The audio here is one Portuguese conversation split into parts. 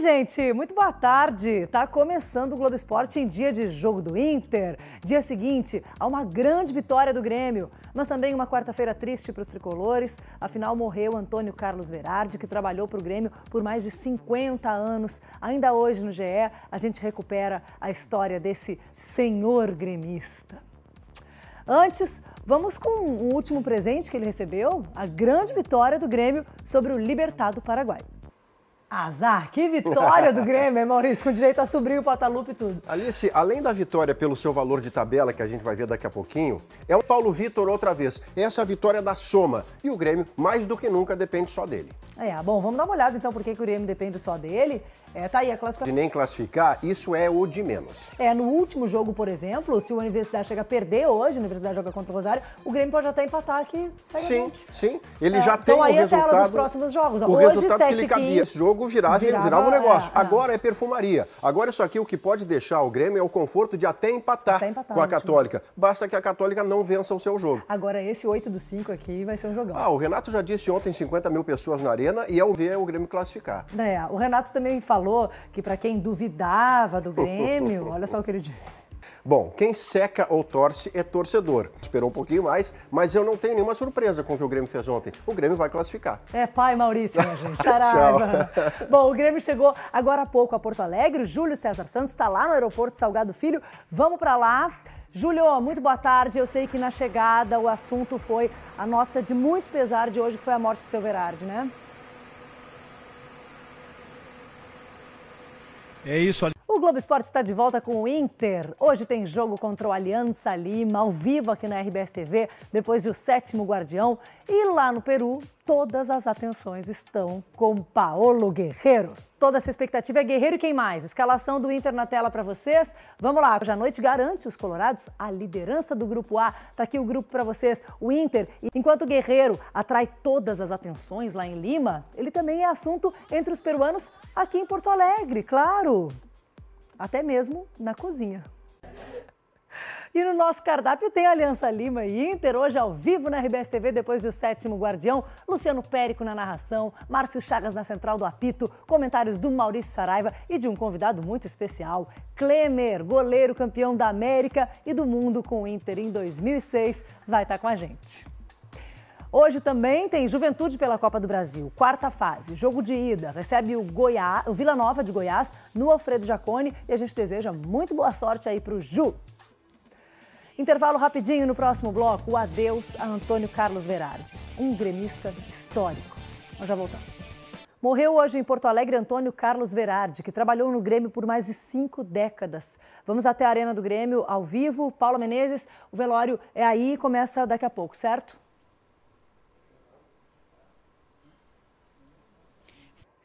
Oi, gente, muito boa tarde. Tá começando o Globo Esporte em dia de jogo do Inter. Dia seguinte há uma grande vitória do Grêmio, mas também uma quarta-feira triste para os tricolores. Afinal, morreu Antônio Carlos Verardi, que trabalhou para o Grêmio por mais de 50 anos. Ainda hoje no GE, a gente recupera a história desse senhor gremista. Antes, vamos com o último presente que ele recebeu, a grande vitória do Grêmio sobre o Libertado Paraguai. Azar, que vitória do Grêmio, Maurício, com direito a sobrinho, patalupe e tudo. Alice, além da vitória pelo seu valor de tabela, que a gente vai ver daqui a pouquinho, é o Paulo Vitor outra vez. Essa é a vitória da soma. E o Grêmio, mais do que nunca, depende só dele. É, ah, bom, vamos dar uma olhada então por que, que o Grêmio depende só dele. É, tá aí a classificação. De nem classificar, isso é o de menos. É, no último jogo, por exemplo, se o Universidade chega a perder hoje, a Universidade joga contra o Rosário, o Grêmio pode até empatar aqui. Sim, sim. Ele é, já então tem o resultado. Então aí é a tela dos próximos jogos. O hoje, resultado 7 que ele cabia. Esse jogo jogo virava, virava, virava um negócio. É, é, Agora é perfumaria. Agora isso é aqui o que pode deixar o Grêmio é o conforto de até empatar, até empatar com a Católica. Basta que a Católica não vença o seu jogo. Agora esse 8 do 5 aqui vai ser um jogão. Ah, o Renato já disse ontem 50 mil pessoas na arena e ao é ver o Grêmio classificar. É, o Renato também falou que para quem duvidava do Grêmio, olha só o que ele disse. Bom, quem seca ou torce é torcedor. Esperou um pouquinho mais, mas eu não tenho nenhuma surpresa com o que o Grêmio fez ontem. O Grêmio vai classificar. É pai Maurício, minha gente. Saraiva. Bom, o Grêmio chegou agora há pouco a Porto Alegre. O Júlio César Santos está lá no aeroporto Salgado Filho. Vamos para lá. Júlio, muito boa tarde. Eu sei que na chegada o assunto foi a nota de muito pesar de hoje, que foi a morte de seu Verardi, né? É isso, o Globo Esporte está de volta com o Inter. Hoje tem jogo contra o Aliança Lima, ao vivo aqui na RBS TV, depois do sétimo Guardião. E lá no Peru, todas as atenções estão com Paolo Guerreiro. Toda essa expectativa é Guerreiro e quem mais? Escalação do Inter na tela para vocês. Vamos lá, hoje à noite garante os colorados a liderança do Grupo A. Está aqui o grupo para vocês, o Inter. Enquanto o Guerreiro atrai todas as atenções lá em Lima, ele também é assunto entre os peruanos aqui em Porto Alegre, claro até mesmo na cozinha. E no nosso cardápio tem Aliança Lima e Inter, hoje ao vivo na RBS TV, depois do sétimo Guardião, Luciano Périco na narração, Márcio Chagas na central do apito, comentários do Maurício Saraiva e de um convidado muito especial, Klemer, goleiro campeão da América e do mundo com o Inter em 2006, vai estar tá com a gente. Hoje também tem Juventude pela Copa do Brasil, quarta fase, jogo de ida. Recebe o, Goiás, o Vila Nova de Goiás no Alfredo Jacone e a gente deseja muito boa sorte aí para o Ju. Intervalo rapidinho no próximo bloco. O adeus a Antônio Carlos Verardi, um gremista histórico. Nós já voltamos. Morreu hoje em Porto Alegre Antônio Carlos Verardi, que trabalhou no Grêmio por mais de cinco décadas. Vamos até a Arena do Grêmio ao vivo. Paula Menezes, o velório é aí e começa daqui a pouco, certo?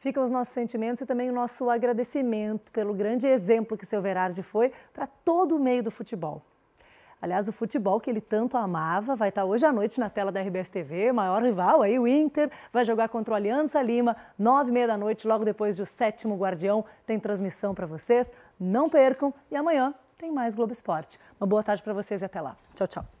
ficam os nossos sentimentos e também o nosso agradecimento pelo grande exemplo que o seu Verardi foi para todo o meio do futebol. Aliás, o futebol que ele tanto amava vai estar tá hoje à noite na tela da RBS TV, maior rival aí, o Inter, vai jogar contra o Aliança Lima, nove e meia da noite, logo depois do Sétimo Guardião, tem transmissão para vocês, não percam, e amanhã tem mais Globo Esporte. Uma boa tarde para vocês e até lá. Tchau, tchau.